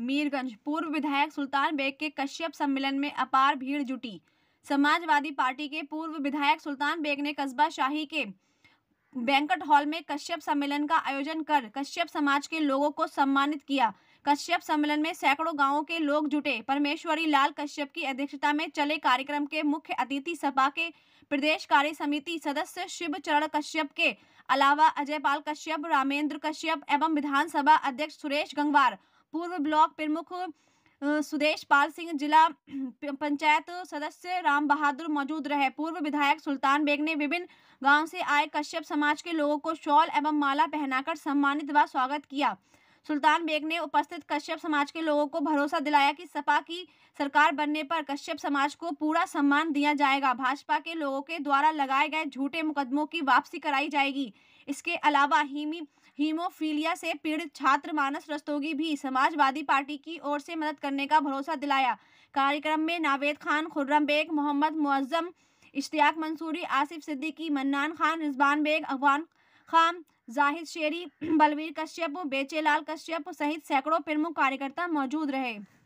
मीरगंज पूर्व विधायक सुल्तान बेग के कश्यप सम्मेलन में अपार भीड़ जुटी समाजवादी पार्टी के पूर्व विधायक सुल्तान बेग ने कस्बा शाही के बैंकट हॉल में कश्यप सम्मेलन का आयोजन कर कश्यप समाज के लोगों को सम्मानित किया कश्यप सम्मेलन में सैकड़ों गांवों के लोग जुटे परमेश्वरी लाल कश्यप की अध्यक्षता में चले कार्यक्रम के मुख्य अतिथि सपा के प्रदेश कार्य समिति सदस्य शिव चरण कश्यप के अलावा अजयपाल कश्यप रामेंद्र कश्यप एवं विधानसभा अध्यक्ष सुरेश गंगवार पूर्व ब्लॉक प्रमुख सुदेश पाल सिंह जिला पंचायत सदस्य राम बहादुर मौजूद रहे पूर्व विधायक सुल्तान बेग ने विभिन्न गांव से आए कश्यप समाज के लोगों को शॉल एवं माला पहनाकर सम्मानित व स्वागत किया सुल्तान बेग ने उपस्थित कश्यप समाज के लोगों को भरोसा दिलाया कि सपा की सरकार बनने पर कश्यप समाज को पूरा सम्मान दिया जाएगा भाजपा के लोगों के द्वारा लगाए गए झूठे मुकदमों की वापसी कराई जाएगी इसके अलावा हिमी हीमोफीलिया से पीड़ित छात्र मानस रस्तोगी भी समाजवादी पार्टी की ओर से मदद करने का भरोसा दिलाया कार्यक्रम में नावेद खान खुर्रम बेग मोहम्मद मुआजम इश्तियाक मंसूरी आसिफ सिद्दीकी मन्नान खान रिजबान बेग अफवान खान जाहिद शेरी बलवीर कश्यप बेचेलाल कश्यप सहित सैकड़ों प्रमुख कार्यकर्ता मौजूद रहे